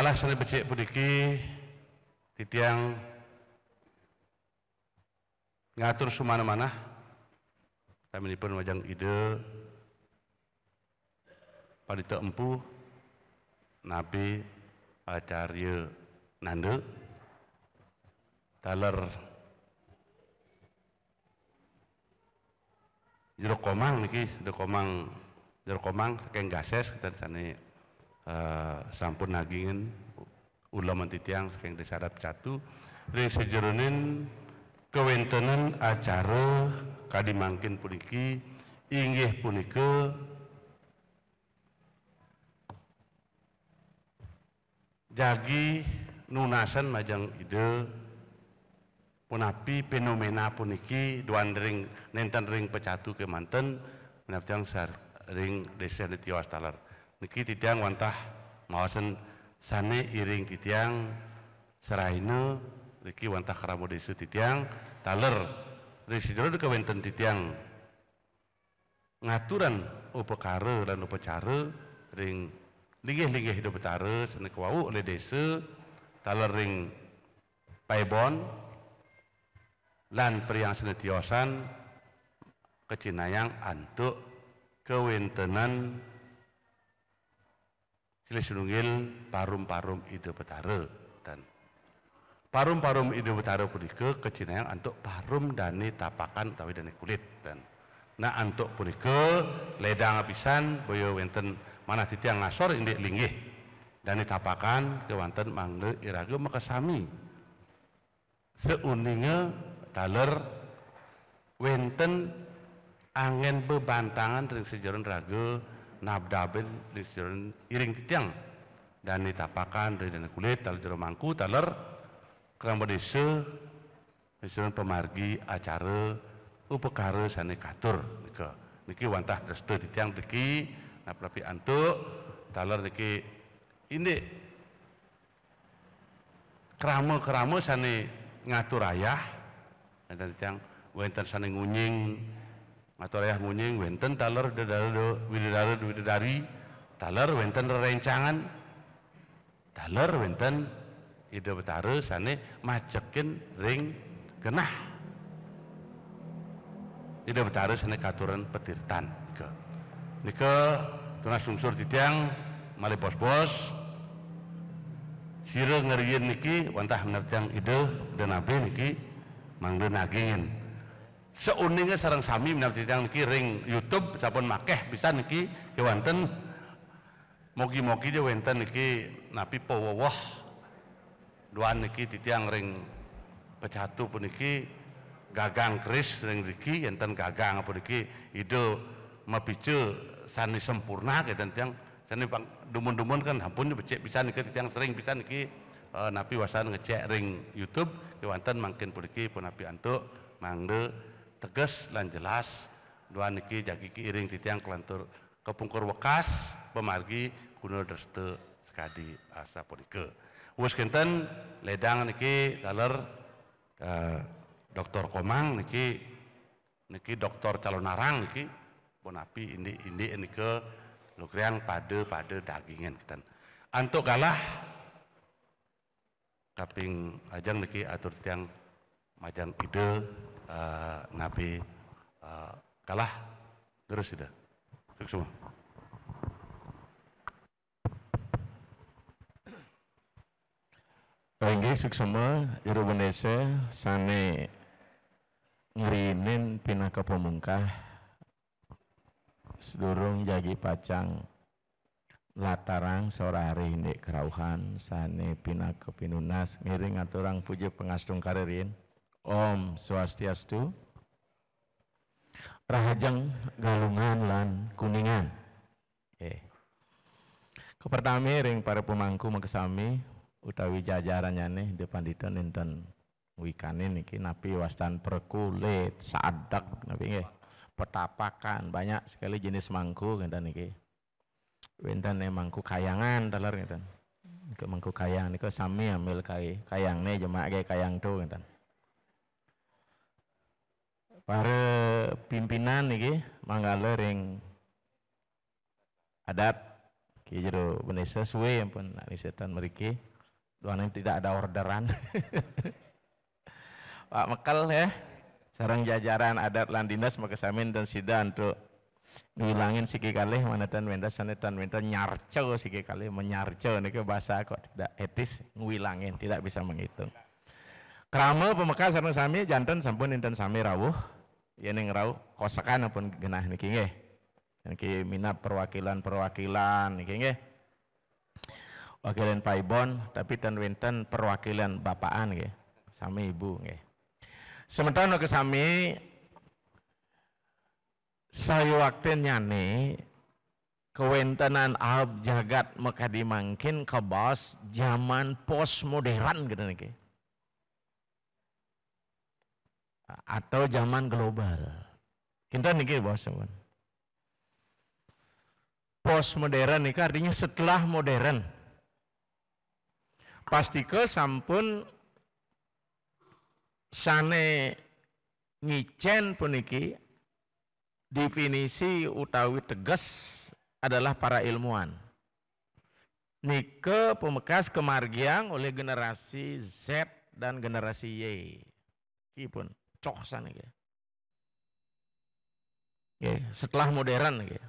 kalah sale becik puniki tiang ngatur sumana mana pun wajang ide padita empu nabi acarya nande taler jero komang niki jero komang jero komang saking gases kita sana. Eh, sampun nagingin ulo mentitiang saking disarap catu ring sejeronin kewentenan acara kadimangkin puniki inggih punika jagi nunasan majang ide punapi fenomena puniki duan ring nenten ring pecatu kemanten menaptiang sar ring desa netiwas talar niki tiang wantah mawasan sane iring titiang seraine niki wantah kerabu desu titiang taler risidoro kewenten titiang ngaturan upekare dan upacara ring linggih-linggih hidup tare sana kewau oleh desa taler ring paibon lan periang senetiosan kecinayang antuk tenan Kili sedungil parum-parum ide betare dan parum-parum ide betare punike yang antuk parum dani tapakan tapi dani kulit dan nah antuk punike ledang pisan boyo wenten mana titiang ngasor indik linggih dani tapakan kewanten mangle irage makasami seuninge taler wenten angin bebantangan dari sejarah raga nabdabil lisiron iring titiang dan ditapakan dari dana kulit talar jero mangku talar keramba desa lisiron pemargi acara upekara sane katur niki wantah desta titiang niki naplapi antuk talar niki ini kerama-kerama sane ngatur ayah dan titiang wenten sane ngunying matorayah munyeng wenten taler dedalo widadaro widedari taler wenten rencangan taler wenten ide betare sane macekin ring genah ide betare sane katuran petirtan ke nike tunas unsur titiang male bos-bos sire ngeriin niki wantah ngertiang ide dan abe niki mangde nagingin seuningnya sarang sami menabdikan niki ring YouTube sampun makeh bisa niki kewanten mogi-mogi dia wenten niki napi powowoh doan niki titiang ring pecatu pun niki gagang keris ring niki enten gagang apa niki ide mapicu sani sempurna gitu tiang sani bang dumun-dumun kan hampun becek bisa niki titiang sering bisa niki eh, napi wasan ngecek ring YouTube kewanten mangkin pun niki pun napi antuk mangde tegas dan jelas dua niki jagi kiring titiang kelantur kepungkur wekas pemargi kuno derste sekadi asa polike wis kenten ledang niki daler eh, dokter komang niki niki doktor calon narang niki bonapi ini ini ini ke lukrian pada pada dagingan kita antuk kalah kaping ajang niki atur tiang majang ide ngapi eh, Nabi eh, kalah terus sudah semua. Inggih suksema Indonesia sane ngerinin pina ke pemungkah sedurung jagi pacang latarang sore hari ini kerauhan sane pina ke pinunas ngiring aturang puji pengasung karirin Om Swastiastu Rahajang Galungan lan Kuningan eh. Kepertami ring para pemangku mengesami utawi jajarannya nih depan pandita ninten wikane niki napi wastan perkulit sadak napi nge. petapakan banyak sekali jenis mangku ngeten niki wenten mangku kayangan teler ngeten ke mangku kayang niku sami ambil kay kayang nih jemaah kayang tuh ngeten para pimpinan nih, manggale ring adat ki jero sesuai yang pun setan meriki yang tidak ada orderan Pak Mekel ya sarang jajaran adat landinas, maka samin dan sidan untuk ngilangin siki kalih minta wendas sanetan wendas nyarco siki kali menyarco ke bahasa kok tidak etis ngilangin tidak bisa menghitung Krama pemekasan sarang sami jantan sampun intan sami rawuh ya ning kosakan pun genah niki nggih niki minat perwakilan-perwakilan niki nggih wakilan paibon tapi ten winten perwakilan bapaan nggih sami ibu nggih sementara ke sami saya waktu nyane kewentenan ab jagat maka dimangkin ke bos zaman postmodern modern gitu niki atau zaman global. Kita niki post ya, Postmodern itu artinya setelah modern. Pasti ke sampun sane ngicen puniki definisi utawi tegas adalah para ilmuwan. Nike pemekas kemargiang oleh generasi Z dan generasi Y. Kipun cocok sana gitu. Ya, setelah modern gitu.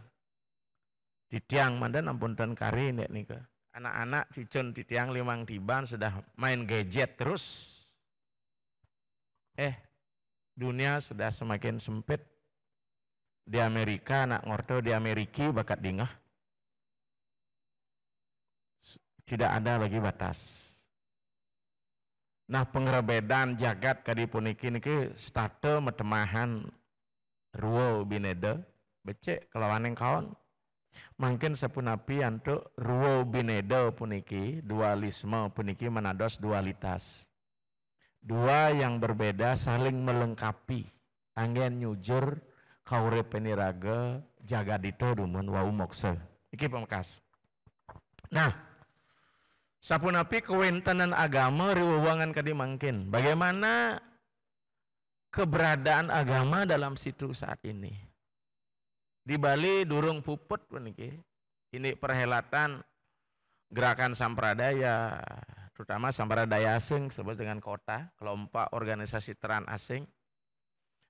Di tiang mana ampun dan kari nih ke Anak-anak cucun di tiang limang tiban sudah main gadget terus. Eh, dunia sudah semakin sempit. Di Amerika anak ngordo di Amerika bakat dingah. Tidak ada lagi batas Nah pengerbedan jagat kadi puniki niki stade medemahan ruo bineda becek kelawan yang kawan. Mungkin sepunapi antuk ruo bineda puniki dualisme puniki menados dualitas. Dua yang berbeda saling melengkapi. Angin nyujur kaure peniraga jagat itu dumun wau mokse. Iki pemekas. Nah, Sapunapi kewentenan agama riwewangan kadi mungkin Bagaimana keberadaan agama dalam situ saat ini? Di Bali durung puput meniki. Ini perhelatan gerakan sampradaya, terutama sampradaya asing sebut dengan kota, kelompok organisasi teran asing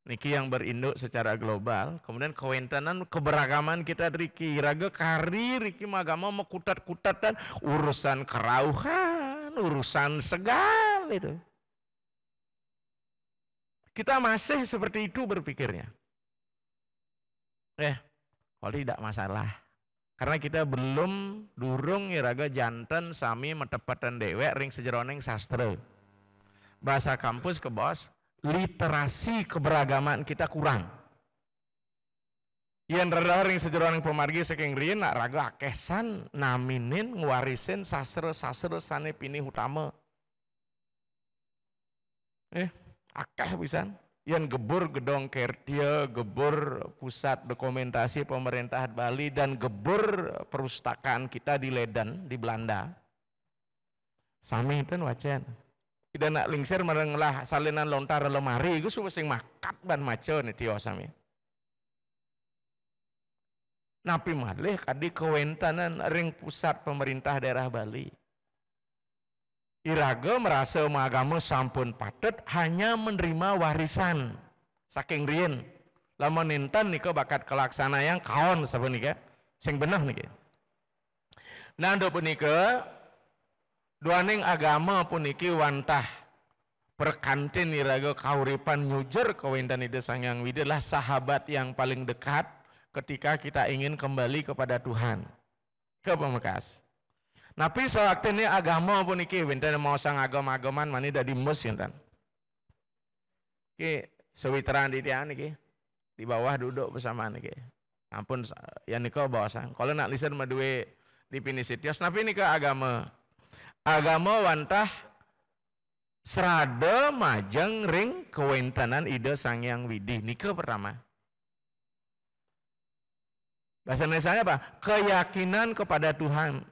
Niki yang berinduk secara global, kemudian kewentanan keberagaman kita Riki, raga kari Riki magama mau kutat dan urusan kerauhan, urusan segal itu. Kita masih seperti itu berpikirnya. Eh, kalau tidak masalah. Karena kita belum durung ya, raga jantan sami metepatan dewek ring sejeroning sastra. Bahasa kampus ke bos, literasi keberagaman kita kurang. Yen rada ring yang pemargi saking rin, nak raga akesan naminin ngwarisin sasre, sasre, sane pini utama. Eh, akeh pisan. Yen gebur gedong kertia, gebur pusat dokumentasi pemerintah Bali dan gebur perpustakaan kita di Ledan di Belanda. Sami itu wajan nak lingsir mereng lah salinan lontar lemari iku sing makat ban maco nih Tio sami. Napi malih kadi kewentanan ring pusat pemerintah daerah Bali. Iraga merasa agama sampun padet hanya menerima warisan saking rien. Lama nintan niko bakat kelaksana yang kawan sebenika sing benah nih Nando punika Duaning agama puniki wantah perkantin iraga kauripan nyujer kawentan ide yang widilah sahabat yang paling dekat ketika kita ingin kembali kepada Tuhan. Ke pemekas. Tapi ini agama puniki winten mau sang agama-agaman mani dadi mus yenten. Ki sewiteran di tian niki. Di bawah duduk bersama niki. Ampun yang niko bawa sang. Kalau nak lisan madue di tios tapi ini ke agama agama wantah serada majeng ring kewentanan ide sang yang widih nike pertama bahasa Indonesia apa keyakinan kepada Tuhan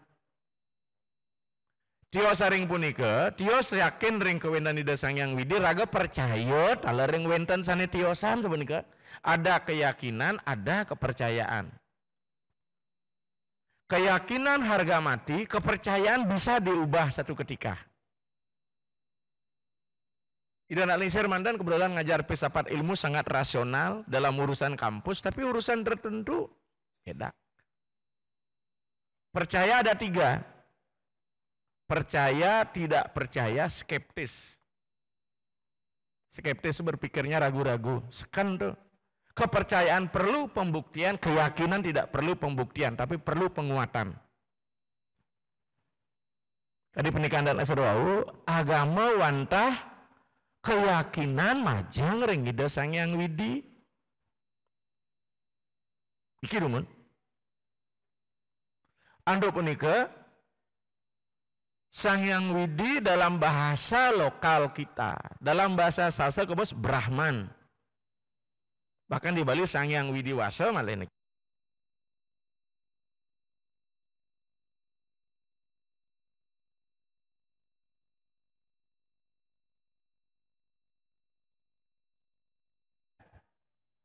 Tio saring punika, tio yakin ring kewentan ide sang yang widih raga percaya taler ring sani Tio tiosan sebenika. Ada keyakinan, ada kepercayaan keyakinan harga mati, kepercayaan bisa diubah satu ketika. Ida Alisir Mandan kebetulan ngajar filsafat ilmu sangat rasional dalam urusan kampus, tapi urusan tertentu beda. Ya percaya ada tiga. Percaya, tidak percaya, skeptis. Skeptis berpikirnya ragu-ragu. Sekan tuh. Kepercayaan perlu pembuktian, keyakinan tidak perlu pembuktian, tapi perlu penguatan. Tadi pernikahan dan asrau, agama wantah keyakinan majang ringgida sang yang widi. Iki rumun. Andro punika Sang Yang Widi dalam bahasa lokal kita, dalam bahasa sasa kebos Brahman. Bahkan di Bali sang yang widiwasa malah ini,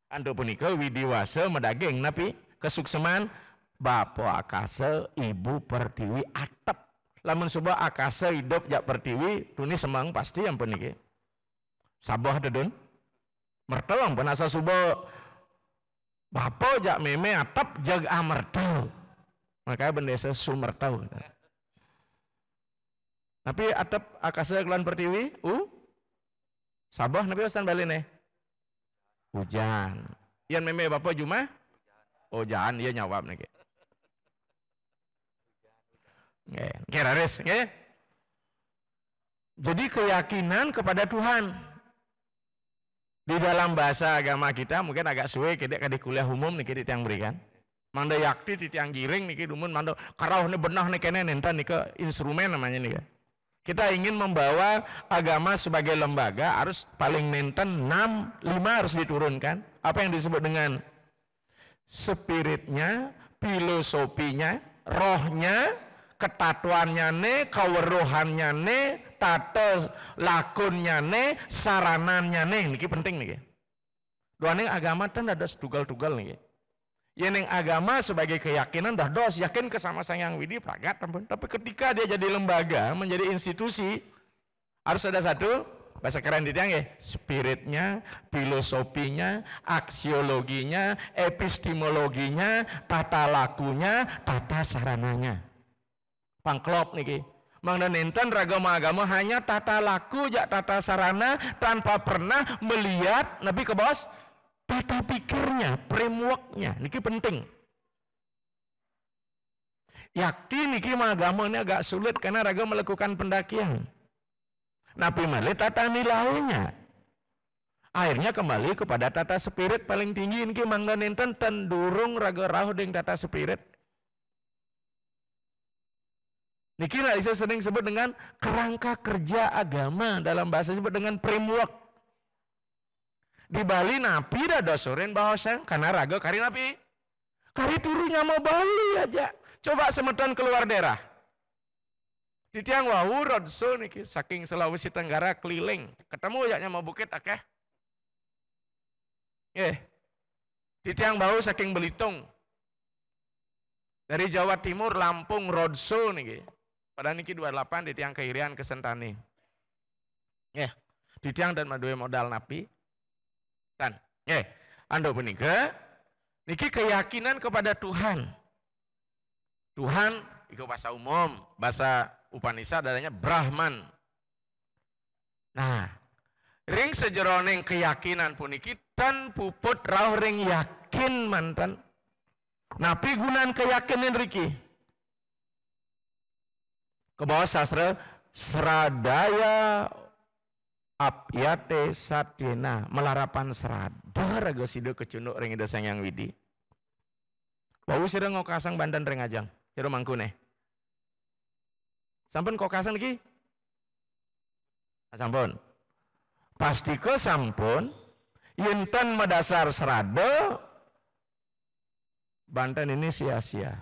anda punika widiwasa medaging napi kesukseman bapak akasa ibu pertiwi atep lamun suba akasa hidup jak pertiwi tunis semang pasti yang puniki sabah dedun Mertelong penasa subuh. Bapo jak meme atap jag amertel. Ah Makanya bendesa sumertel. Tapi atap akasnya kelan pertiwi, u sabah nabi pesan balik nih. Hujan. Yang meme bapo juma? Oh jangan, dia nyawab nih. Nggih, nggih Jadi keyakinan kepada Tuhan. Di dalam bahasa agama kita mungkin agak suwe kita kadi kuliah umum nih kita yang berikan. Manda yakti titi yang giring kita umum manda karau nih benah nih kena nenta nih ke instrumen namanya nih. Kan? Kita ingin membawa agama sebagai lembaga harus paling nenten enam lima harus diturunkan. Apa yang disebut dengan spiritnya, filosofinya, rohnya, ketatuannya ne, keweruhannya ne, lakunnya lakonnya saranannya nih, ini penting nih. Doa nih agama kan ada tugal tugal nih. Ya neng agama sebagai keyakinan dah dos yakin ke sama yang widi pragat tapi ketika dia jadi lembaga menjadi institusi harus ada satu bahasa keren dia gitu ya, nih spiritnya filosofinya aksiologinya epistemologinya tata lakunya tata sarananya pangklop nih nenten ragam agama hanya tata laku, jak tata sarana, tanpa pernah melihat, Nabi ke bos, tata pikirnya, frameworknya, ini penting. Yakin niki agama ini agak sulit karena ragam melakukan pendakian. Nabi Malik tata nilainya, akhirnya kembali kepada tata spirit paling tinggi ini mangga nenten tendurung raga rahu ding tata spirit Nikira Isa sering sebut dengan kerangka kerja agama dalam bahasa sebut dengan framework. Di Bali napi dah dosorin bahasa karena raga kari napi. Kari turunnya mau Bali aja. Coba semeton keluar daerah. Di tiang wawu rodso niki saking Sulawesi Tenggara keliling. Ketemu ya mau bukit akeh. Eh, di tiang bau saking Belitung. Dari Jawa Timur Lampung Rodso niki. Padahal niki 28 di tiang kehirian kesentani. yeah. Di tiang dan madue modal napi. ya, yeah. Ando punika niki keyakinan kepada Tuhan. Tuhan itu bahasa umum, bahasa Upanisa adanya Brahman. Nah, ring sejeroning keyakinan puniki dan puput rauh ring yakin mantan. Napi gunan keyakinan riki ke bawah sastra seradaya apiate satena melarapan agus sido kecunduk ring yang widi bau sira ngokasang bandan ring ajang sira mangkune sampun kokasang lagi? Ah, sampun Pasti ke sampun yinten medasar serada banten ini sia-sia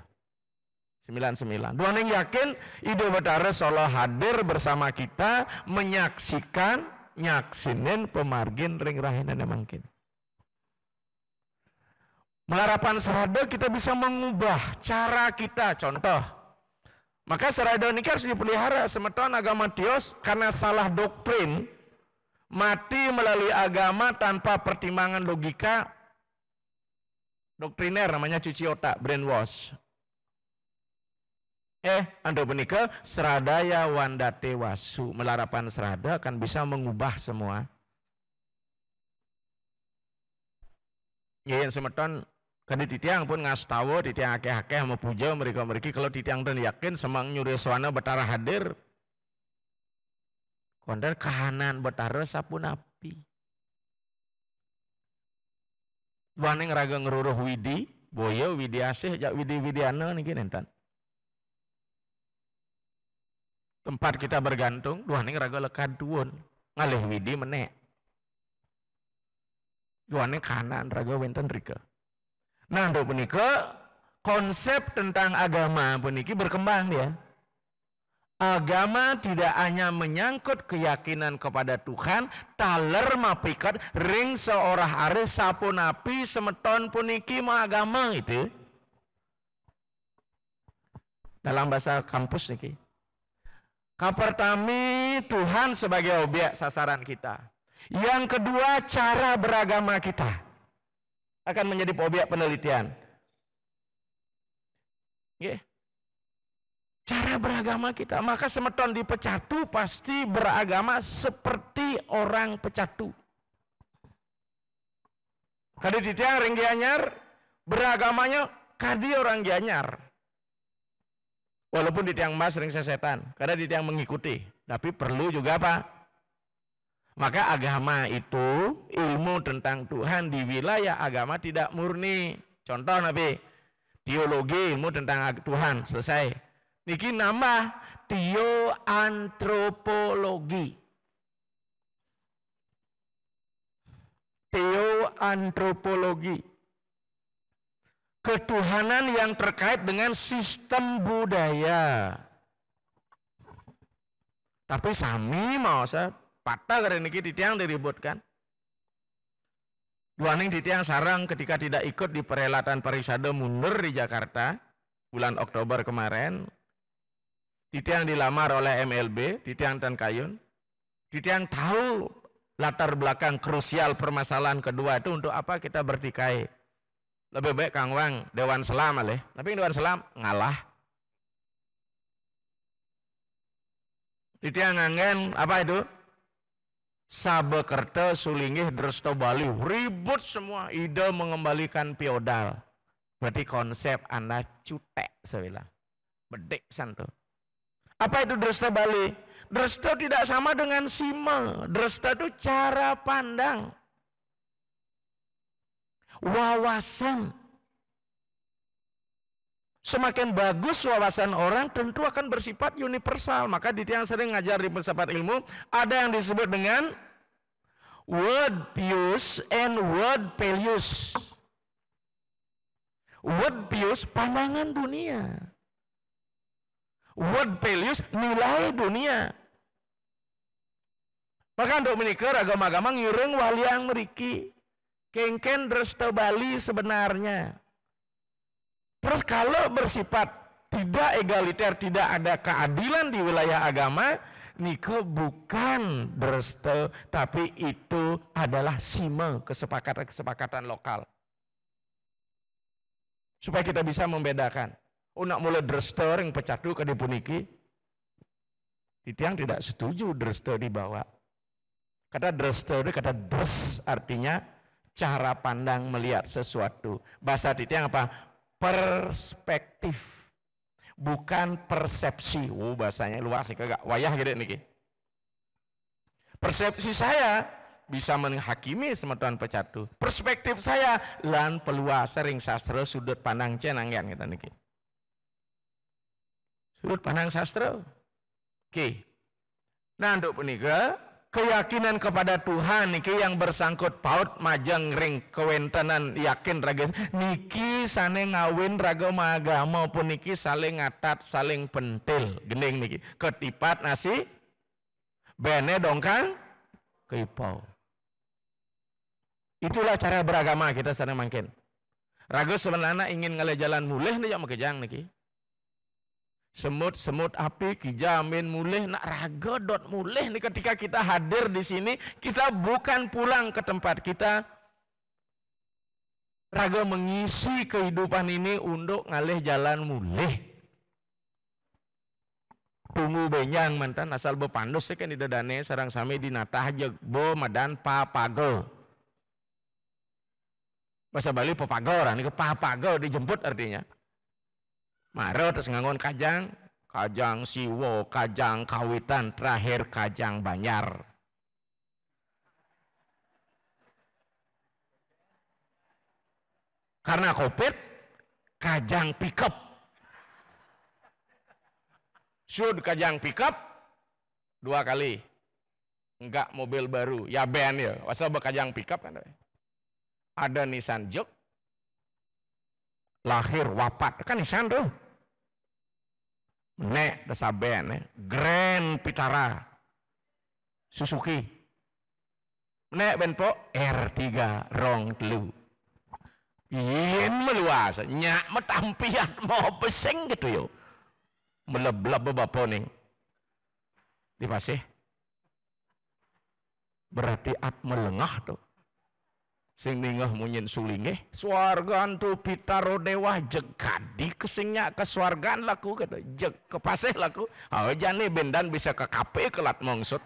99. neng yakin ide betara solo hadir bersama kita menyaksikan nyaksinin pemargin ring rahinan mungkin. Melarapan serada kita bisa mengubah cara kita. Contoh, maka serada ini kan harus dipelihara semeton agama Dios karena salah doktrin mati melalui agama tanpa pertimbangan logika doktriner namanya cuci otak, brainwash. Eh, Anda menikah seradaya Wanda Tewasu. Melarapan serada akan bisa mengubah semua. yang semeton Kadi titiang pun ngas tahu titiang akeh-akeh mau puja mereka mereka kalau titiang dan yakin semang nyuri suana betara hadir. Kondar kahanan betara sapun api. Wani raga ngeruruh widi, boyo widi asih jak widi widiana nih gini entan. tempat kita bergantung ini raga lekat tuun ngalih widi menek ini kanan raga wenten rika nah untuk menika konsep tentang agama puniki berkembang ya agama tidak hanya menyangkut keyakinan kepada Tuhan taler mapikat ring seorang hari sapu napi semeton puniki ma agama itu dalam bahasa kampus niki Pertama, Tuhan sebagai objek sasaran kita. Yang kedua, cara beragama kita akan menjadi objek penelitian. Yeah. Cara beragama kita, maka semeton di pecatu pasti beragama seperti orang pecatu. Kadi tiang ring gianyar, beragamanya kadi orang gianyar. Walaupun di tiang emas sering sesetan, karena di tiang mengikuti. Tapi perlu juga apa? Maka agama itu ilmu tentang Tuhan di wilayah agama tidak murni. Contoh Nabi, teologi ilmu tentang Tuhan, selesai. Niki nambah teoantropologi. Teoantropologi ketuhanan yang terkait dengan sistem budaya. Tapi sami mau saya patah karena ini yang diributkan. Duaning titiang sarang ketika tidak ikut di perhelatan Parisade mundur di Jakarta bulan Oktober kemarin. Titiang dilamar oleh MLB, Titiang dan Kayun. Titiang tahu latar belakang krusial permasalahan kedua itu untuk apa kita bertikai lebih baik Kang Wang Dewan Selam alih. Tapi Dewan Selam ngalah. Itu yang apa itu? Sabekerte sulingih dresto Bali ribut semua ide mengembalikan piodal. Berarti konsep Anda cutek saya bilang. Bedek Santo. Apa itu dresto Bali? Dresto tidak sama dengan sima. Dresto itu cara pandang wawasan. Semakin bagus wawasan orang tentu akan bersifat universal. Maka di tiang sering ngajar di filsafat ilmu ada yang disebut dengan word views and word values. Word views pandangan dunia. Word values nilai dunia. Maka untuk menikah agama-agama ngiring wali yang meriki. Kengken resto Bali sebenarnya. Terus kalau bersifat tidak egaliter, tidak ada keadilan di wilayah agama, niku bukan Resto, tapi itu adalah sime kesepakatan-kesepakatan lokal. Supaya kita bisa membedakan. Unak oh, mulai Resto yang pecatu ke dipuniki. Titiang tidak setuju dreste dibawa. Kata dreste kata dres artinya cara pandang melihat sesuatu. Bahasa titik apa? Perspektif. Bukan persepsi. Oh, bahasanya luas sih kagak wayah gitu niki. Persepsi saya bisa menghakimi semetuan pecatu. Perspektif saya lan peluas sering sastra sudut pandang cenang kan kita gitu niki. Sudut pandang sastra. Oke. Okay. Nah, untuk peniga keyakinan kepada Tuhan niki yang bersangkut paut majeng ring kewentenan yakin raga niki sane ngawin raga maga maupun niki saling ngatat saling pentil gening niki ketipat nasi bene dongkang keipau itulah cara beragama kita sana makin raga sebenarnya ingin ngale jalan mulih nih yang kejang niki Semut-semut api kijamin mulih nak dot mulih nih ketika kita hadir di sini kita bukan pulang ke tempat kita raga mengisi kehidupan ini untuk ngalih jalan mulih tunggu benyang mantan asal bepandus kan di dadane sarang sami di natah bo madan papago bahasa Bali papago orang ini papago dijemput artinya Mare terus ngangon kajang, kajang siwo, kajang kawitan, terakhir kajang banyar. Karena kopit, kajang pickup. Sud kajang pickup dua kali. Enggak mobil baru, ya ben ya. Wasal kajang pickup kan. Ada Nissan Juke, lahir wapat, kan Nissan tuh nek tesaben eh. Grand Pitara Suzuki nek benpo R3 rong telu yen meluas nyak metampian mau beseng gitu yo meleblab bebaponing di pasih berarti at melengah tuh sing ningah munyin sulingeh swargan tu pitaro dewa jekadi, kesingnya ke swargan laku ke jeg laku oh nih bendan bisa ke kape kelat mongsut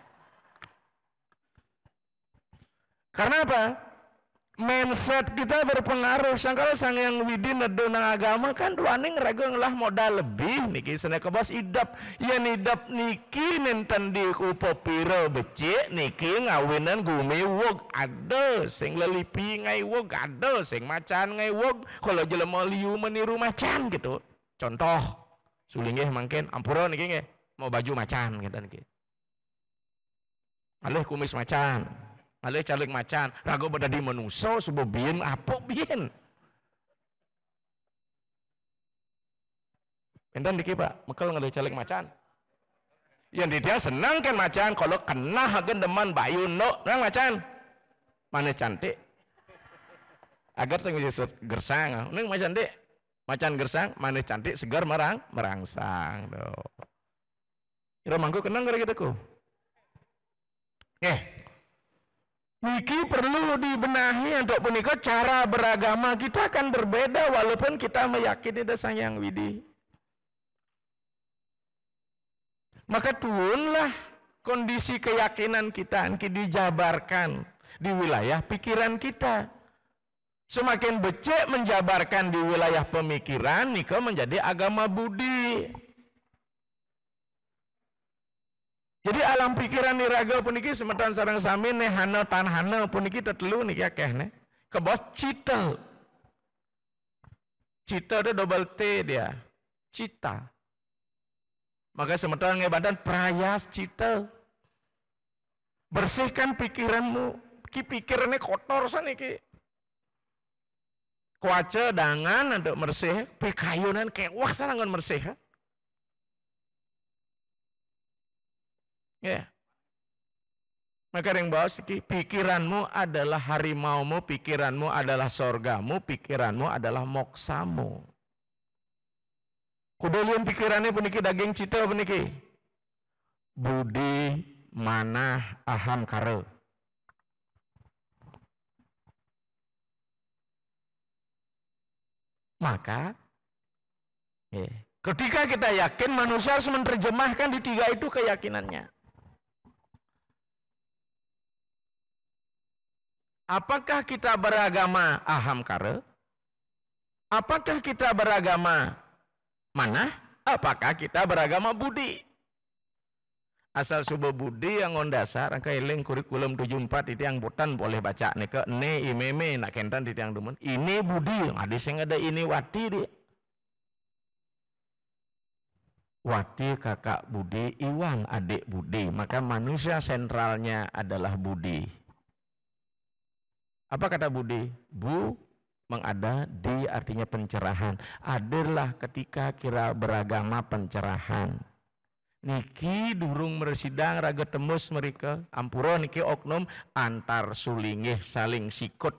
karena apa mindset kita berpengaruh sangkala sang yang widin dona agama kan ruaning rageng lah modal lebih niki sana kebas idap ya idap niki nenten di kupo piro becik niki ngawinan gumi wog ada sing lelipi ngai wog ada sing macan ngai wog kalau jelema liu meniru macan gitu contoh sulingnya mungkin ampura niki nge, mau baju macan gitu niki alih kumis macan Alih calik macan, ragu pada di manusia, subuh bin apok bin. Entah dikit pak, mekal ngalih calik macan. Yang di dia senang kan macan, kalau kena agen deman bayu no, nang macan. Mana cantik. Agar saya ngejesut gersang, nang macan dek. Macan gersang, manis cantik, segar merang, merangsang. Do. mangku kenang gara-gara gitu ku. Eh, Niki perlu dibenahi untuk punika cara beragama kita akan berbeda walaupun kita meyakini dasar yang widi. Maka tuhunlah kondisi keyakinan kita niki dijabarkan di wilayah pikiran kita. Semakin becek menjabarkan di wilayah pemikiran, niko menjadi agama budi. Jadi alam pikiran niraga puniki semetan sarang sami nehana tanhana puniki tetelu nih ya kehne. Kebos cita. Cita itu double T dia. Cita. Maka semetan ngebadan prayas cita. Bersihkan pikiranmu. Ki pikirannya kotor sana ki. Kuaca dangan untuk bersih. Pikayunan kewak sana ngon bersih. Ha? Ya. Maka yang bawah pikiranmu adalah harimaumu, pikiranmu adalah sorgamu, pikiranmu adalah moksamu. Kudulian pikirannya peniki daging cita peniki. Budi manah aham karo. Maka eh, ketika kita yakin manusia harus menerjemahkan di tiga itu keyakinannya. Apakah kita beragama ahamkara? Apakah kita beragama mana? Apakah kita beragama budi? Asal subuh budi yang ngondasar, angka ileng kurikulum tujuh empat itu yang butan boleh baca nih ke ne imeme nak kentan di tiang dumun. Ini budi yang ada sing ada ini wati di. Wati kakak Budi, Iwang adik Budi. Maka manusia sentralnya adalah Budi. Apa kata Budi? Bu mengada di artinya pencerahan. Adalah ketika kira beragama pencerahan. Niki durung meresidang raga temus mereka ampuro niki oknum antar sulingih saling sikut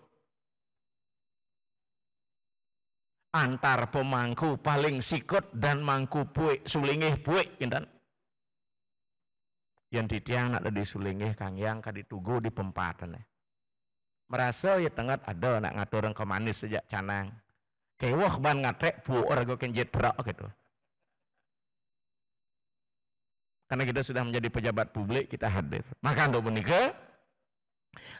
antar pemangku paling sikut dan mangku puik sulingih puik intan yang di tiang nak di sulingih kang yang kaditugu di pempatan ya merasa ya tengah ada nak ngatur ke manis sejak canang kewah ban ngatrek orang gue kenjet perak gitu karena kita sudah menjadi pejabat publik kita hadir maka untuk menikah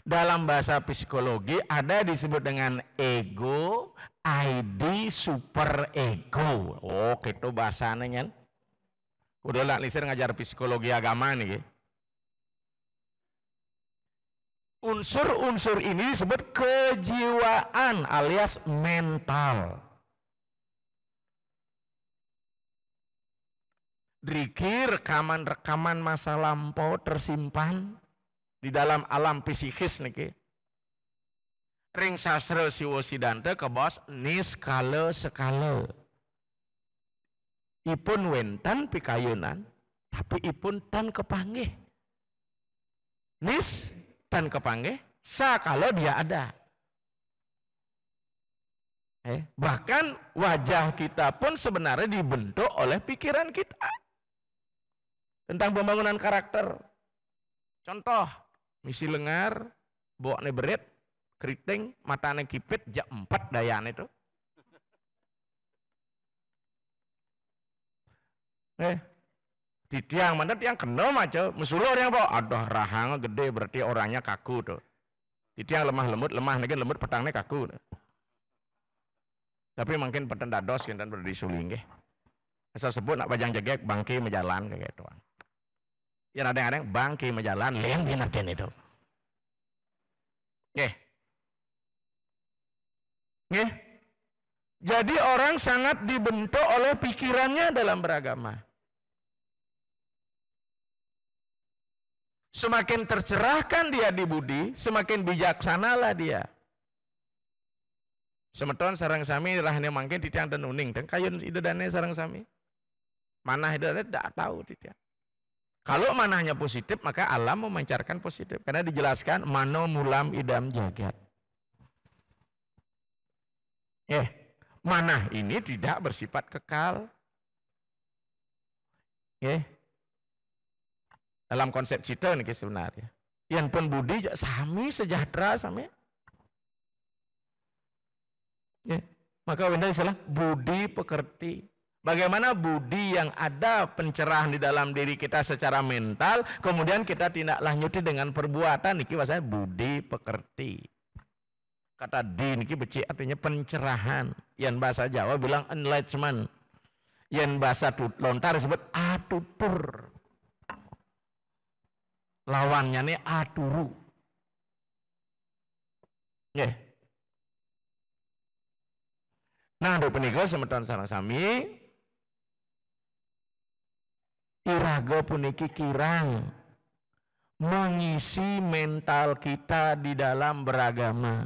dalam bahasa psikologi ada disebut dengan ego ID super ego oh itu bahasanya kan udah lah ngajar psikologi agama nih ya unsur-unsur ini disebut kejiwaan alias mental. Driki rekaman-rekaman masa lampau tersimpan di dalam alam psikis niki. Ring sastra siwo sidante ke bos niskale sekale. Ipun wentan pikayunan tapi ipun tan kepanggih. Nis dan kepangge sah kalau dia ada. Eh, bahkan wajah kita pun sebenarnya dibentuk oleh pikiran kita tentang pembangunan karakter. Contoh, misi lengar, bawa berit, keriting, mata kipit, jam empat dayane itu. Eh, di tiang mana tiang kena macam, mesulur yang bawa aduh rahang gede berarti orangnya kaku tuh di tiang lemah lembut lemah lagi lembut petangnya kaku tuh. tapi mungkin peten dados kan, dan berdisuling ke. saya sebut nak bajang jegek bangki mejalan kayak gitu yang ada yang bangki mejalan liang binatin itu Nggih. Jadi orang sangat dibentuk oleh pikirannya dalam beragama. Semakin tercerahkan dia di budi, semakin bijaksanalah dia. Semeton sarang sami rahane mangkin di dan uning dan kayun idedane sarang sami. Mana idedane tidak tahu dia. Kalau manahnya positif, maka alam memancarkan positif. Karena dijelaskan, mano mulam idam jagat. Eh, manah ini tidak bersifat kekal. Eh, dalam konsep cita ini sebenarnya. Yang pun budi ya sami sejahtera sami. Ya. Maka benar istilah budi pekerti. Bagaimana budi yang ada pencerahan di dalam diri kita secara mental, kemudian kita tindak lanjuti dengan perbuatan, niki saya budi pekerti. Kata di niki beci artinya pencerahan. Yang bahasa Jawa bilang enlightenment. Yang bahasa lontar disebut atutur lawannya ini aduru. Nggih. Nah, untuk punika semeton sarang sami iraga puniki kirang mengisi mental kita di dalam beragama.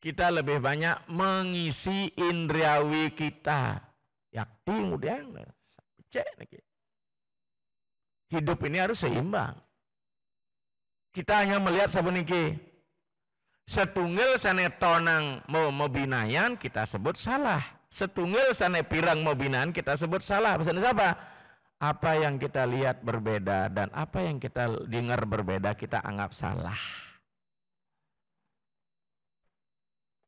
Kita lebih banyak mengisi indrawi kita. Yakti mudah, cek Hidup ini harus seimbang kita hanya melihat sapuniki setunggal sane mau mobinayan kita sebut salah setunggal sana pirang kita sebut salah pesan siapa apa yang kita lihat berbeda dan apa yang kita dengar berbeda kita anggap salah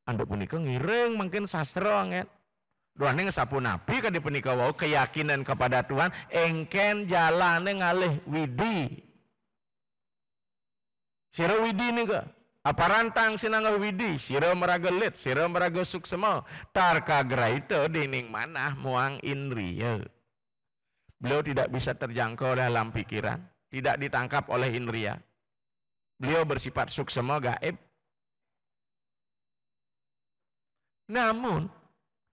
Anda punika ngiring mungkin sastra Tuhan Duaning sapu nabi kan di wau keyakinan kepada Tuhan engken jalane ngalih widi Sira widi nika. Aparantang sinanga widi, sira meraga lit, sira meraga suksema. Tarka graita dening manah muang indriya. Beliau tidak bisa terjangkau dalam pikiran, tidak ditangkap oleh indria. Ya. Beliau bersifat suksema gaib. Namun,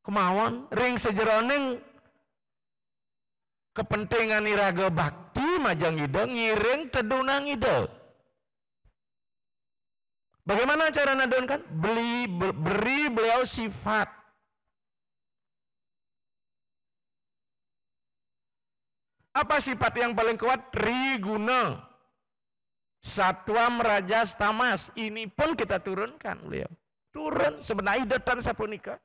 kemauan ring sejeroning kepentingan iraga bakti majang ide ngiring tedunang ide Bagaimana cara nadonkan? Beli, beri beliau sifat. Apa sifat yang paling kuat? Triguna. satwa meraja Tamas. Ini pun kita turunkan beliau. Turun sebenarnya datang sapunika.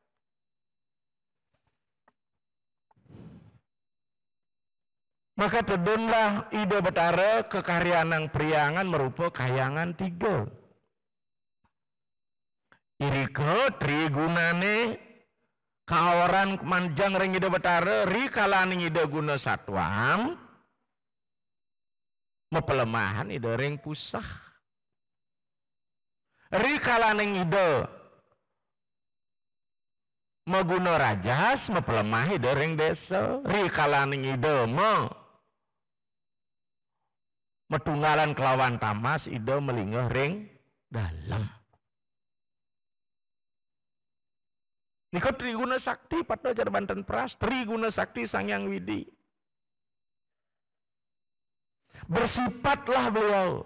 Maka tedunlah ide betara kekaryaan priangan merupakan kayangan tiga. Irike trigunane kaoran manjang ring ide betare ri kalaning ide guna satwam mepelemahan ide ring pusah ri kalaning ide meguna rajas mepelemah ide ring desa ri kalaning ide me metunggalan kelawan tamas ide melingah ring dalam Niko triguna sakti patno jar banten peras triguna sakti sang yang widi. Bersifatlah beliau.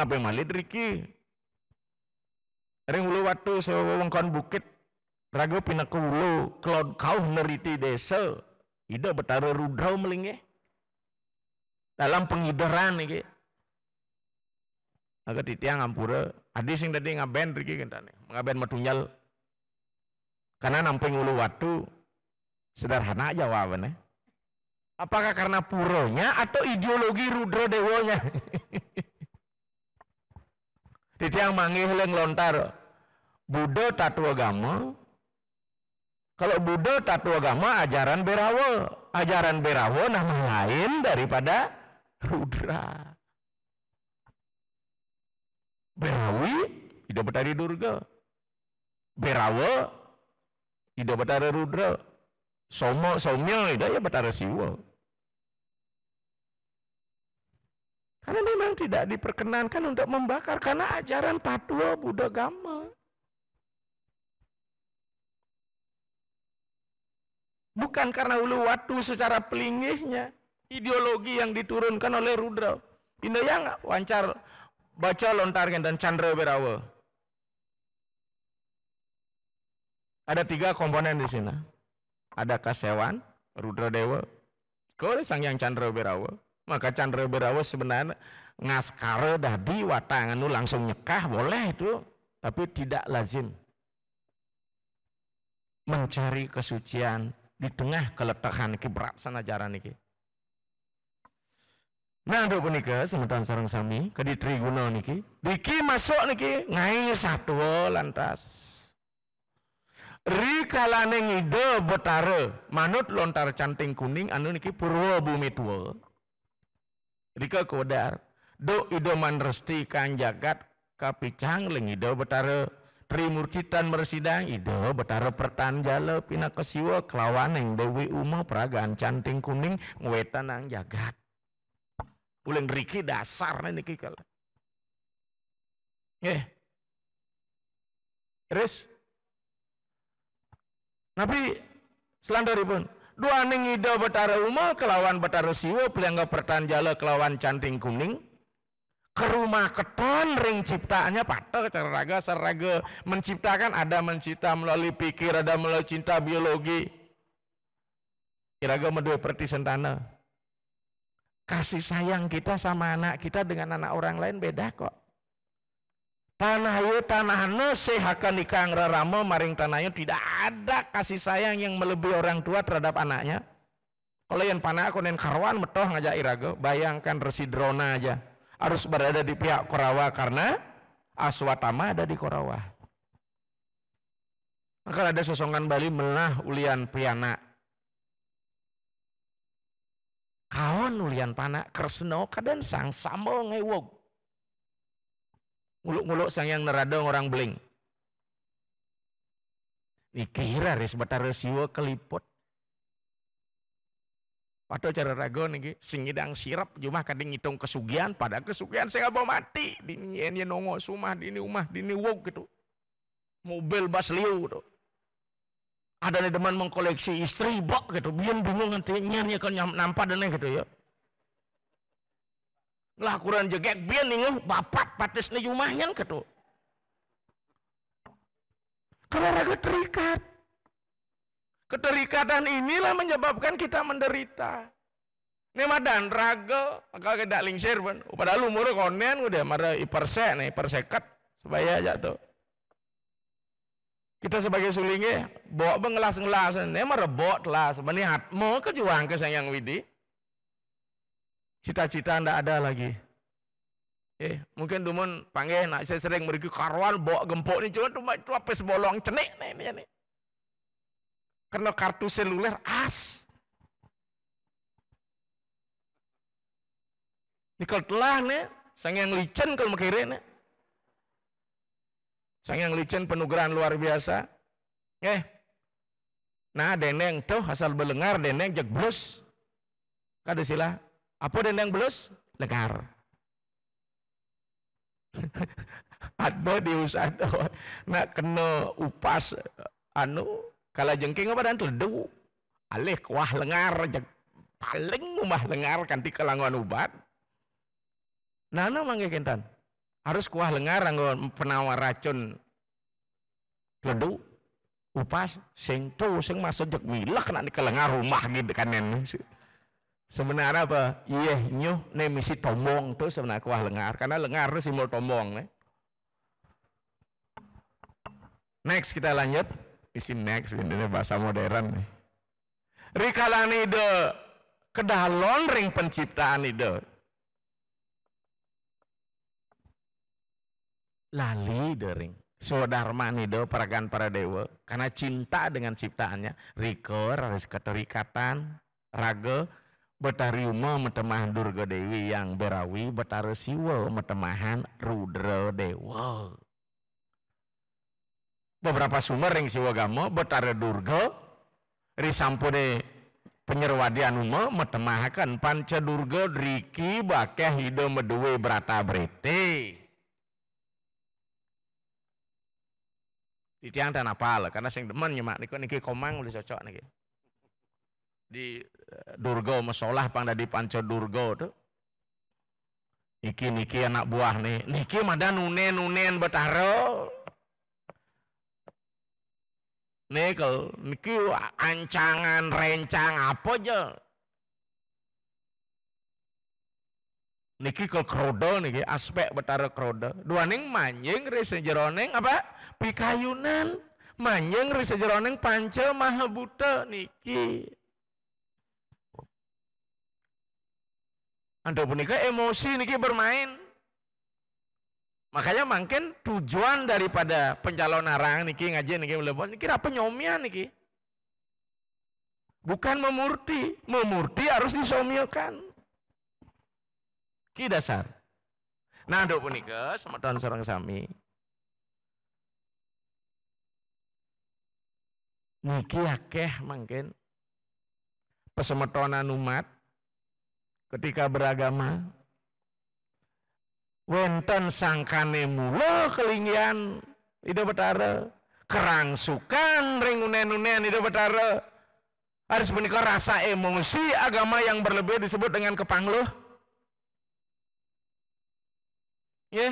Nabi malih riki. Ring ulu waktu sewa wengkon bukit. ragu pinaku ulu kelod kau neriti desa. Ida betara rudra melingeh Dalam pengideran iki. Maka yang ngampura, adi sing tadi ngaben riki kentane, ngaben matunyal Karena namping ulu watu, sederhana jawabannya. Apakah karena puronya atau ideologi rudro dewonya? yang manggih leng lontar, Buddha tatu agama, kalau Buddha tatu agama ajaran Berawo, ajaran Berawo nama lain daripada Rudra. Berawi, tidak bertari Durga. Berawa, tidak bertari Rudra. Soma, Somya, ya bertari Siwa. Karena memang tidak diperkenankan untuk membakar karena ajaran Patwa Buddha Gama. Bukan karena ulu watu secara pelingihnya, ideologi yang diturunkan oleh Rudra. Ini yang wancar Baca lontar dan Chandra Berawa. Ada tiga komponen di sini. Ada kasewan, Rudra Dewa, kalau sang yang Chandra Berawa. Maka Chandra Berawa sebenarnya ngaskara dadi watangan langsung nyekah boleh itu, tapi tidak lazim. Mencari kesucian di tengah keletakan kibrat sana jaran ini. Nah, untuk punika sementara sarang sami kedi triguna niki. Niki masuk niki ngai satu lantas. rika laneng ngide betara manut lontar canting kuning anu niki purwo bumi tua. Rika kodar do idoman manresti kan jagat kapicang leng ido betare trimurtitan mersidang ido betara pertan jala pina kesiwa kelawan dewi umo peragaan canting kuning ngewetan ang jagat. Pulang riki dasar niki kal. Eh. Terus Nabi pun dua ning ida betara uma kelawan betara siwa pelangga pertan jala kelawan canting kuning ke rumah keton ring ciptaannya patah raga seraga menciptakan ada mencipta melalui pikir ada melalui cinta biologi iraga medue pertisentana sentana Kasih sayang kita sama anak kita dengan anak orang lain beda kok. Tanah yu tanah anu, sehakan di raramo maring tanahnya tidak ada kasih sayang yang melebihi orang tua terhadap anaknya. Kalau yang panah aku nen karwan metoh ngajak irago, bayangkan residrona aja harus berada di pihak Korawa karena Aswatama ada di Korawa. Maka ada sosongan Bali melah ulian priana Kawan ulian panak kresno kadang sang samo ngewog. muluk-muluk sang yang nerada orang beling. Nikira res batara siwa keliput. Padahal cara rago nih singidang sirap cuma kadang ngitung kesugihan pada kesugihan saya mau mati dini yen nongo sumah dini umah dini wog gitu mobil bas liu gitu ada di teman mengkoleksi istri bok gitu biar bingung nanti nyanyi kan nampak dan gitu ya lah kurang jegek biar nih bapak patis nih jumahnya gitu karena terikat keterikatan inilah menyebabkan kita menderita ini madan raga, maka kita lingsir pun. Padahal umurnya konen udah marah ipersek nih, ipersekat supaya aja tuh. Kita sebagai sulinge, ya. bawa bengelas-ngelas, ini merebok kelas, menihat, mau kejuang ke sayang widi. Cita-cita ndak ada lagi. Eh, mungkin dumun panggil nak saya sering beri karuan bawa gempok ini cuma cuma cuma pes bolong cenik ni ini ini. Karena kartu seluler as. nikel telah ni, sang yang licen kalau mikirin ni yang licin penugerahan luar biasa. Eh, nah deneng tuh asal belengar deneng jek blus. Kada sila, apa deneng blus? Lengar. Atbo diusad, nak kena upas anu kalau jengking apa dan teledu. Alih kuah lengar jek paling umah lengar kanti kelangan ubat. Nana mangke kentan harus kuah lengar anggo penawar racun ledu upas sing tuh sing masuk jek kena nak kelengar rumah gitu kan sebenarnya apa iya nyuh ne misi tombong tuh sebenarnya kuah lengar karena lengar itu simbol tombong ne. next kita lanjut isi next ini bahasa modern nih rikalani de kedalon ring penciptaan ide lali dering Sudarma nido paragan para dewa karena cinta dengan ciptaannya rikor harus keterikatan raga betariuma metemahan durga dewi yang berawi betara siwa metemahan rudra dewa beberapa sumber yang siwa gamo betara durga risampune penyerwadian uma metemahakan panca durga driki bakeh hidup meduwe berata brete Di tiang dan apal, karena sing demen nyemak niku niki komang udah cocok niki. Di eh, durgo mesolah pang dari panco durgo tuh. niki niki anak buah nih, niki mada nunen nunen betaro. Nikel, niki ancangan rencang apa aja niki ke krodo niki aspek betara krodo dua neng manjing risa jeroneng apa pikayunan manjing risa jeroneng pancel maha buta niki Anda punika emosi niki bermain makanya mungkin tujuan daripada pencalon arang niki ngaji niki melebon niki apa nyomian niki bukan memurti memurti harus disomiokan Ki dasar. dok punika semeton sareng sami. Niki akeh mungkin pesemetonan umat ketika beragama wenten sangkane mula kelingian ida betara kerangsukan ringunen-unen ida betara harus menikah rasa emosi agama yang berlebih disebut dengan kepangluh Ya.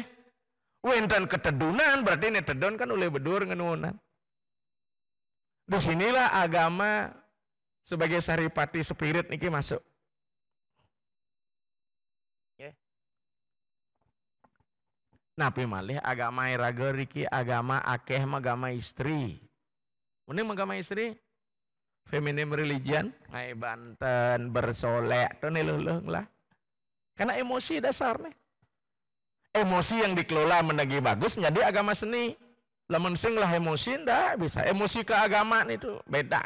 Wenten ketedunan berarti ini tedon kan oleh bedur ngenunan. Disinilah agama sebagai saripati spirit niki masuk. Ya. Napi malih agama iraga iki agama akeh agama istri. Mending agama istri feminim religion, ngai banten bersolek tuh nih lah. Karena emosi dasar emosi yang dikelola menagi bagus menjadi agama seni. Lemon sing lah emosi ndak bisa. Emosi keagamaan itu beda.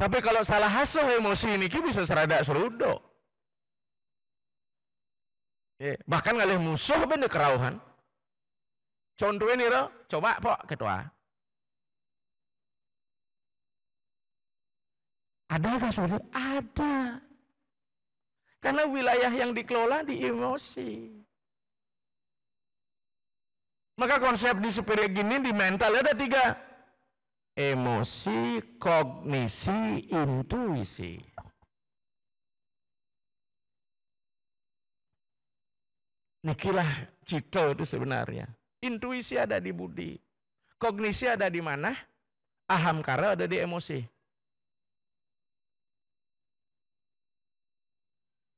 Tapi kalau salah hasuh emosi ini kita bisa serada serudo. bahkan kalau musuh bener kerauhan. Contoh ini lo coba pok ketua. Ada kasus Ada. Karena wilayah yang dikelola di emosi. Maka konsep di superior gini di mental ada tiga. Emosi, kognisi, intuisi. Nikilah cito itu sebenarnya. Intuisi ada di budi. Kognisi ada di mana? Ahamkara ada di emosi.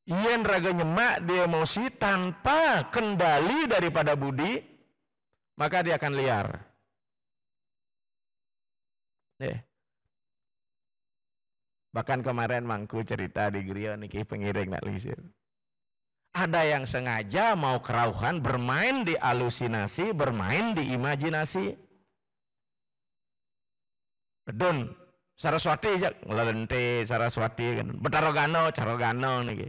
Yen raga nyemak dia emosi tanpa kendali daripada budi, maka dia akan liar. Eh. Bahkan kemarin mangku cerita di Griyo niki pengiring nak lisir. Ada yang sengaja mau kerauhan bermain di alusinasi, bermain di imajinasi. Bedun Saraswati jak ngelente Saraswati kan. Betarogano, Carogano niki.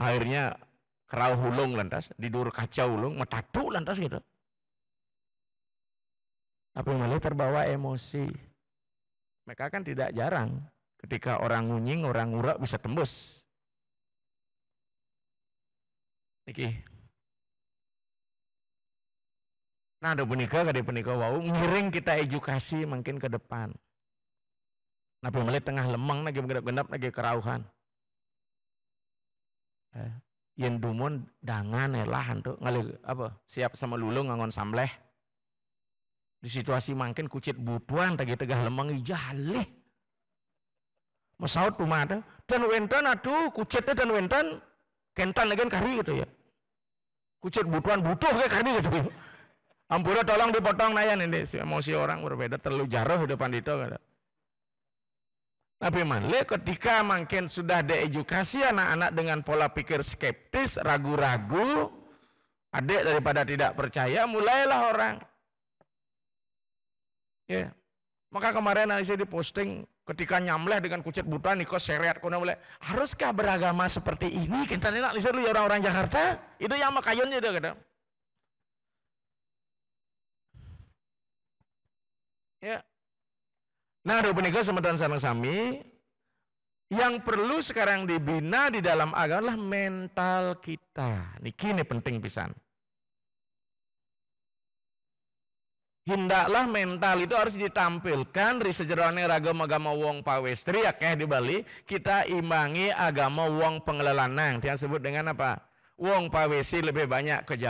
akhirnya kerau hulung lantas, tidur kaca hulung, metatu lantas gitu. Tapi malah terbawa emosi. Mereka kan tidak jarang ketika orang ngunying, orang urak bisa tembus. Niki. Nah, ada punika Ada punika wau ngiring kita edukasi mungkin ke depan. Nah, pemilih tengah lemang lagi genap-genap lagi kerauhan. Eh, yen dumun dangan ya lah tuh ngalih apa siap sama lulung ngangon samleh di situasi makin kucit butuan tadi tegah lemang jalih mesaut ada dan wentan aduh kucitnya dan wentan kentan lagi kari gitu ya kucit butuan butuh kayak kari gitu ya. ampura tolong dipotong nayan ini si, emosi orang berbeda terlalu jaruh depan itu kata. Gitu. Tapi male ketika mungkin sudah diedukasi anak-anak dengan pola pikir skeptis, ragu-ragu, adik daripada tidak percaya, mulailah orang. Ya. Maka kemarin saya diposting ketika nyamleh dengan kucet buta niko seret kuna mulai haruskah beragama seperti ini kita nih nak lu ya orang-orang Jakarta itu yang makayunnya itu kadang ya Nah, ada punika dan sanang sami yang perlu sekarang dibina di dalam agama adalah mental kita. Ini kini penting pisan. Hindaklah mental itu harus ditampilkan di sejarahnya ragam agama wong pawestri ya kayak di Bali kita imbangi agama wong pengelelanang yang disebut dengan apa? Wong pawesi lebih banyak ke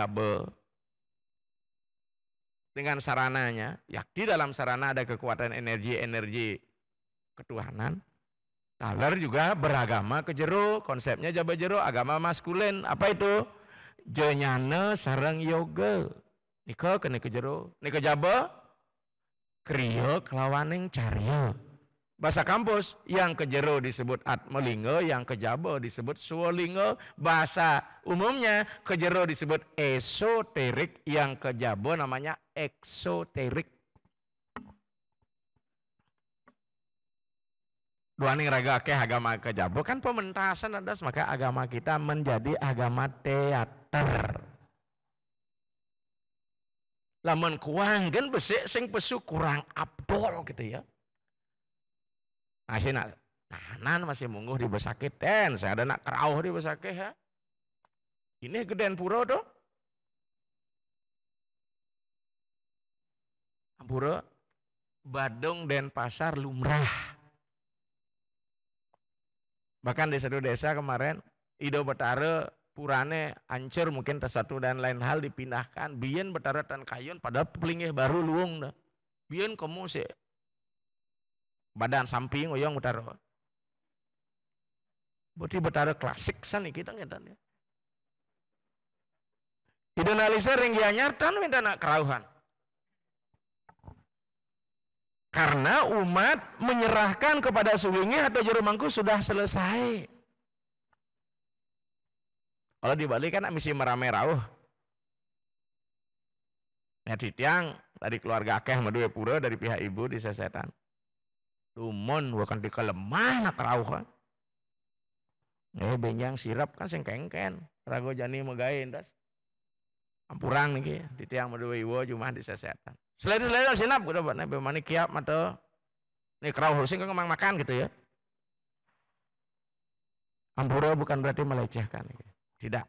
dengan sarananya, ya di dalam sarana ada kekuatan energi-energi ketuhanan. Taler juga beragama ke konsepnya jaba jero, agama maskulin. Apa itu? Jenyane sarang yoga. Nika kena ke jero, nika jaba kriya kelawaning cariyo. Bahasa kampus yang ke jero disebut atmolingo, yang kejabo disebut suolingo. Bahasa umumnya ke disebut esoterik, yang kejabo namanya eksoterik. Dua ini raga ke agama kejabo kan pementasan ada maka agama kita menjadi agama teater. Lamun kuanggen besik sing pesu kurang abdol gitu ya. Masih nak tahanan masih mungguh di besakit ten. Saya ada nak kerauh di besakit ya. Ini gedean pura tuh. Pura Badung dan pasar lumrah. Bahkan di satu desa kemarin, Ido Betara purane ancur mungkin satu dan lain hal dipindahkan. Bian Betara dan Kayun pada pelingih baru luung. Dah. Bian kamu sih badan samping oyong oh iya, utara berarti betara klasik sani kita kita tanya. idealisir yang nyata minta nak kerauhan karena umat menyerahkan kepada suwinya atau juru mangku sudah selesai. Kalau dibalikkan kan misi merame rauh. di yang dari keluarga akeh medue pura dari pihak ibu di sesetan. Tumon bukan di kelemah nak rauhan. Eh benjang sirap kan sing kengken. Rago jani megain das. Ampurang niki di tiang medua iwo cuma di sesetan. Selain selain sinap kudu nabi mani kiap mata. Nih kerau sing kemang makan gitu ya. Ampura bukan berarti melecehkan. Gitu. Tidak.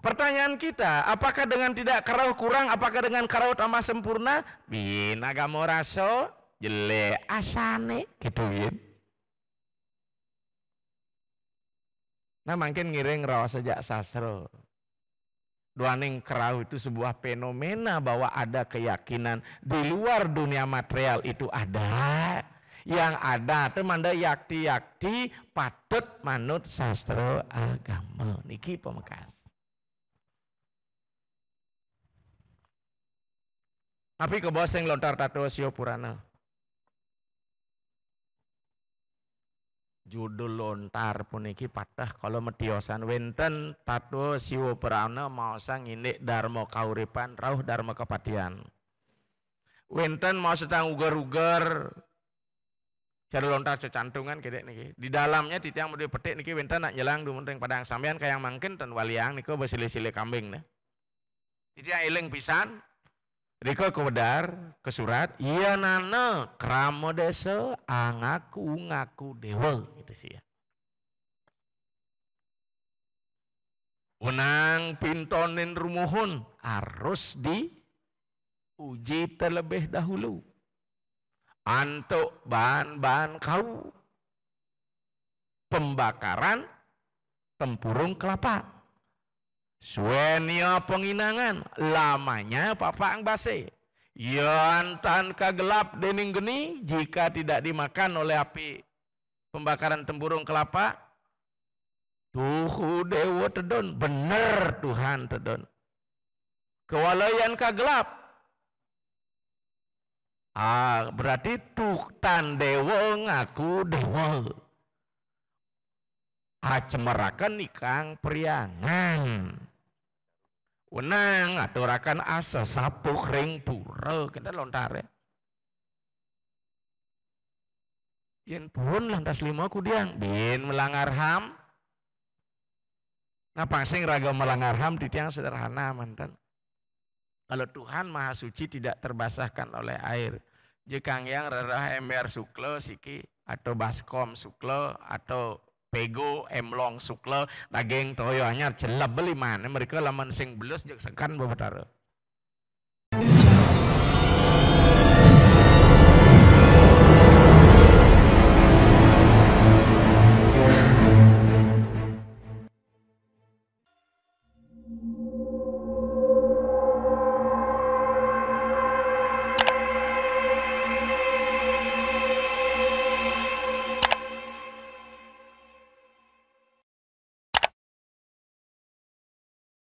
Pertanyaan kita, apakah dengan tidak karau kurang, apakah dengan karau tambah sempurna? Bina gamora so jelek asane gitu ya nah mungkin ngiring rawa sejak sasro Duaning kerau itu sebuah fenomena bahwa ada keyakinan di luar dunia material itu ada yang ada itu manda yakti yakti patut manut sastra agama niki pemekas tapi keboseng lontar tato siopurana. judul lontar puniki patah kalau mediosan winten tatu siwa perana mausang ini dharma kauripan rauh dharma kepatian winten mau sedang ugar-ugar cari lontar secantungan kayak niki di dalamnya tiang mau petik niki winten nak nyelang dumunting padang sampean yang mangkin dan waliang niko bersile-sile kambing nah tiang eling pisan Riko kumedar ke surat, iya nana kramo desa angaku ngaku dewa gitu sih ya. Unang pintonin rumuhun harus di uji terlebih dahulu. Antuk bahan-bahan kau pembakaran tempurung kelapa. Suenio penginangan lamanya papa base. Yantan kagelap dening geni jika tidak dimakan oleh api pembakaran temburung kelapa. Tuhu dewa tedon, bener Tuhan tedon. Kewalayan kagelap. Ah, berarti tan dewa ngaku dewa. Acemerakan ikang priangan wenang aturakan asa sapu kering pura kita lontare ya. yen pun lantas lima kudiang bin melanggar ham nah sing raga melanggar ham di tiang sederhana mantan kalau Tuhan Maha Suci tidak terbasahkan oleh air jekang yang rerah ember suklo siki atau baskom suklo atau pego, emlong, sukle, daging, toyo anyar, jelab beli mana mereka laman sing belus jek sekan babatara.